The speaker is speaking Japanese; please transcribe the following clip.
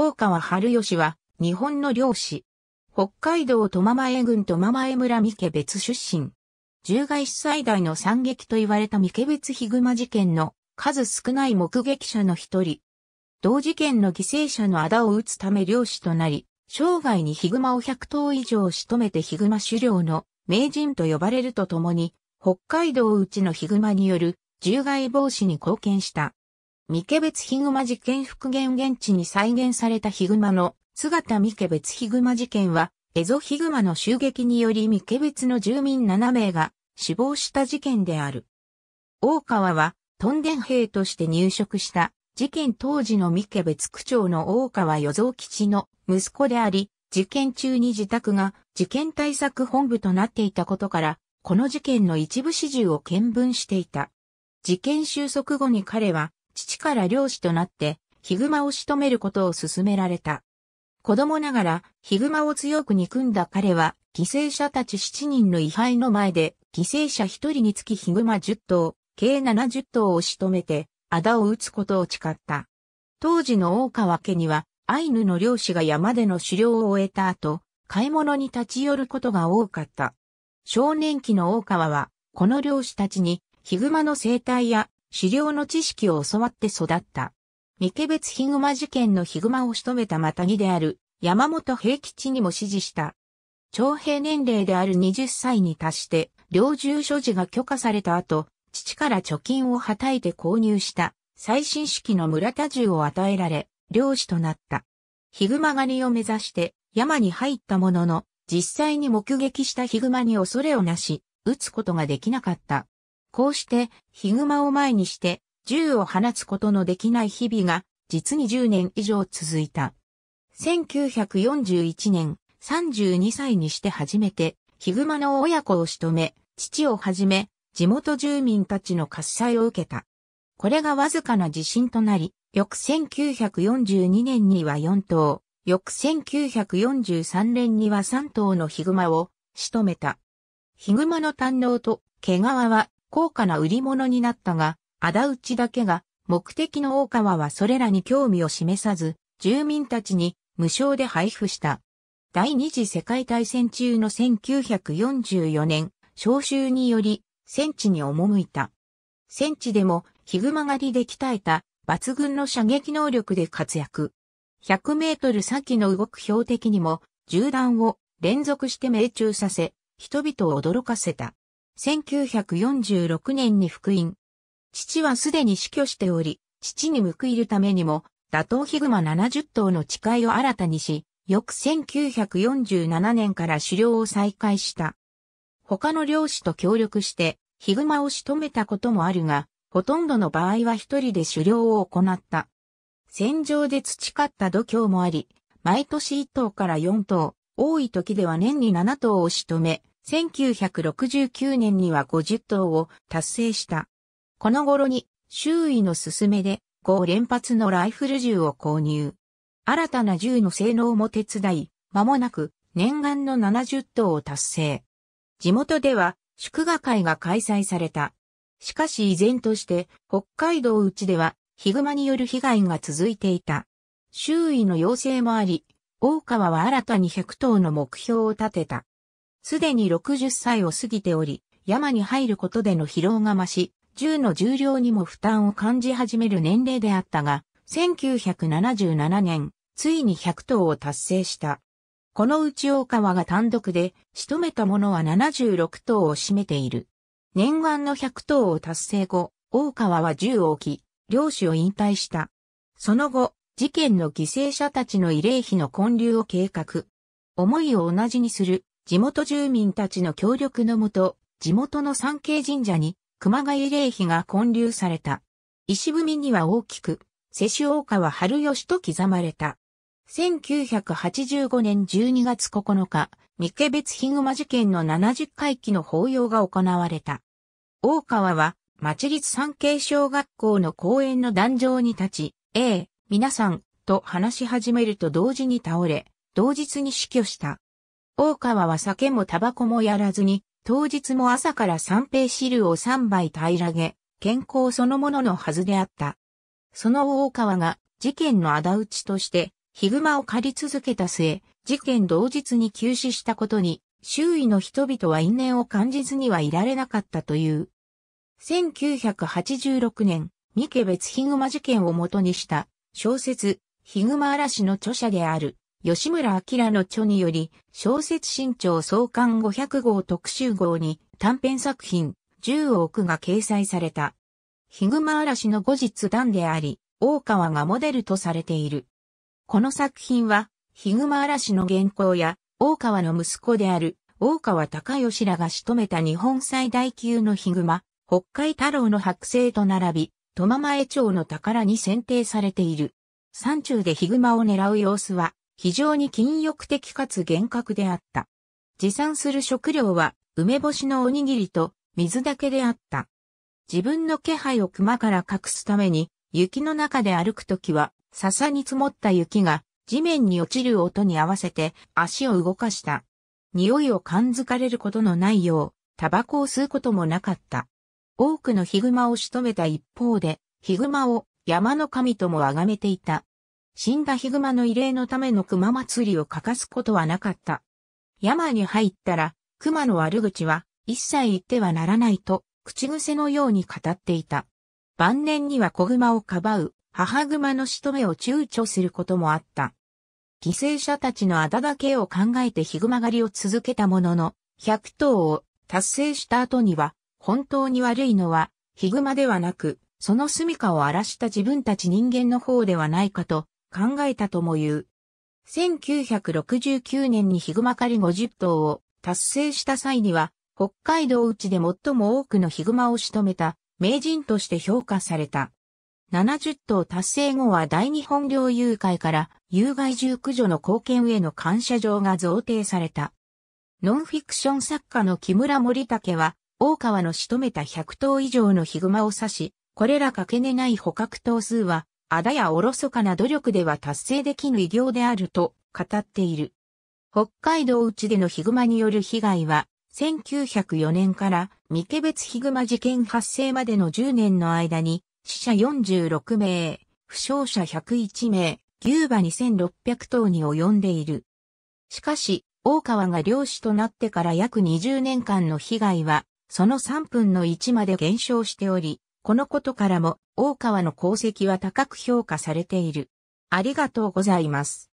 大川春吉は、日本の漁師。北海道苫前郡苫前村三毛別出身。獣害最大の惨劇と言われた三毛別ヒグマ事件の数少ない目撃者の一人。同事件の犠牲者の仇を撃つため漁師となり、生涯にヒグマを100頭以上仕留めてヒグマ狩猟の名人と呼ばれるとともに、北海道うちのヒグマによる獣害防止に貢献した。三毛別ヒグマ事件復元現地に再現されたヒグマの姿三毛別ヒグマ事件は、エゾヒグマの襲撃により三毛別の住民7名が死亡した事件である。大川は、トンデン兵として入植した事件当時の三毛別区長の大川与蔵吉の息子であり、事件中に自宅が事件対策本部となっていたことから、この事件の一部始終を見聞していた。事件収束後に彼は、父から漁師となって、ヒグマを仕留めることを勧められた。子供ながら、ヒグマを強く憎んだ彼は、犠牲者たち7人の遺牌の前で、犠牲者1人につきヒグマ10頭、計70頭を仕留めて、あだを撃つことを誓った。当時の大川家には、アイヌの漁師が山での狩猟を終えた後、買い物に立ち寄ることが多かった。少年期の大川は、この漁師たちに、ヒグマの生態や狩猟の知識を教わって育った。三毛別ヒグマ事件のヒグマを仕留めたマタギである山本平吉にも指示した。徴兵年齢である20歳に達して、猟銃所持が許可された後、父から貯金をはたいて購入した最新式の村田銃を与えられ、漁師となった。ヒグマ狩りを目指して山に入ったものの、実際に目撃したヒグマに恐れをなし、撃つことができなかった。こうして、ヒグマを前にして、銃を放つことのできない日々が、実に10年以上続いた。1941年、32歳にして初めて、ヒグマの親子を仕留め、父をはじめ、地元住民たちの喝采を受けた。これがわずかな地震となり、翌1942年には4頭、翌1943年には3頭のヒグマを仕留めた。ヒグマの堪能と毛皮は高価な売り物になったが、仇討ちだけが、目的の大川はそれらに興味を示さず、住民たちに無償で配布した。第二次世界大戦中の1944年、召集により、戦地に赴いた。戦地でも、ヒグマ狩りで鍛えた、抜群の射撃能力で活躍。100メートル先の動く標的にも、銃弾を連続して命中させ、人々を驚かせた。1946年に復員。父はすでに死去しており、父に報いるためにも、打倒ヒグマ70頭の誓いを新たにし、翌1947年から狩猟を再開した。他の漁師と協力して、ヒグマを仕留めたこともあるが、ほとんどの場合は一人で狩猟を行った。戦場で培った度胸もあり、毎年1頭から4頭、多い時では年に7頭を仕留め、1969年には50頭を達成した。この頃に周囲の勧めで5連発のライフル銃を購入。新たな銃の性能も手伝い、間もなく念願の70頭を達成。地元では祝賀会が開催された。しかし依然として北海道内ではヒグマによる被害が続いていた。周囲の要請もあり、大川は新たに100頭の目標を立てた。すでに60歳を過ぎており、山に入ることでの疲労が増し、銃の重量にも負担を感じ始める年齢であったが、1977年、ついに100頭を達成した。このうち大川が単独で仕留めたものは76頭を占めている。念願の100頭を達成後、大川は銃を置き、漁師を引退した。その後、事件の犠牲者たちの慰霊碑の建立を計画。思いを同じにする地元住民たちの協力のもと、地元の産経神社に熊谷霊碑が建立された。石踏みには大きく、世主大川春吉と刻まれた。1985年12月9日、三毛別ヒグマ事件の70回忌の法要が行われた。大川は、町立産経小学校の公園の壇上に立ち、ええ、皆さん、と話し始めると同時に倒れ、同日に死去した。大川は酒もタバコもやらずに、当日も朝から三平汁を三杯平らげ、健康そのもののはずであった。その大川が事件の仇討ちとして、ヒグマを狩り続けた末、事件同日に急死したことに、周囲の人々は因縁を感じずにはいられなかったという。1986年、三毛別ヒグマ事件をもとにした小説、ヒグマ嵐の著者である吉村明の著により、小説新潮創刊500号特集号に短編作品10億が掲載された。ヒグマ嵐の後日談であり、大川がモデルとされている。この作品は、ヒグマ嵐の原稿や、大川の息子である、大川隆義らが仕留めた日本最大級のヒグマ、北海太郎の剥製と並び、戸間前町の宝に選定されている。山中でヒグマを狙う様子は、非常に禁欲的かつ厳格であった。持参する食料は梅干しのおにぎりと水だけであった。自分の気配を熊から隠すために雪の中で歩くときは笹に積もった雪が地面に落ちる音に合わせて足を動かした。匂いを感づかれることのないよう、タバコを吸うこともなかった。多くのヒグマを仕留めた一方で、ヒグマを山の神とも崇めていた。死んだヒグマの慰霊のための熊祭りを欠かすことはなかった。山に入ったら、熊の悪口は一切言ってはならないと、口癖のように語っていた。晩年には子熊をかばう、母熊の仕留めを躊躇することもあった。犠牲者たちのあだだけを考えてヒグマ狩りを続けたものの、百頭を達成した後には、本当に悪いのは、ヒグマではなく、その住処を荒らした自分たち人間の方ではないかと、考えたとも言う。1969年にヒグマ狩り50頭を達成した際には、北海道内で最も多くのヒグマを仕留めた名人として評価された。70頭達成後は大日本領友会から有害獣駆除の貢献への感謝状が贈呈された。ノンフィクション作家の木村森武は、大川の仕留めた100頭以上のヒグマを指し、これらかけねない捕獲頭数はあだやおろそかな努力では達成できぬ偉業であると語っている。北海道内でのヒグマによる被害は、1904年から未毛別ヒグマ事件発生までの10年の間に、死者46名、負傷者101名、牛馬2600頭に及んでいる。しかし、大川が漁師となってから約20年間の被害は、その3分の1まで減少しており、このことからも、大川の功績は高く評価されている。ありがとうございます。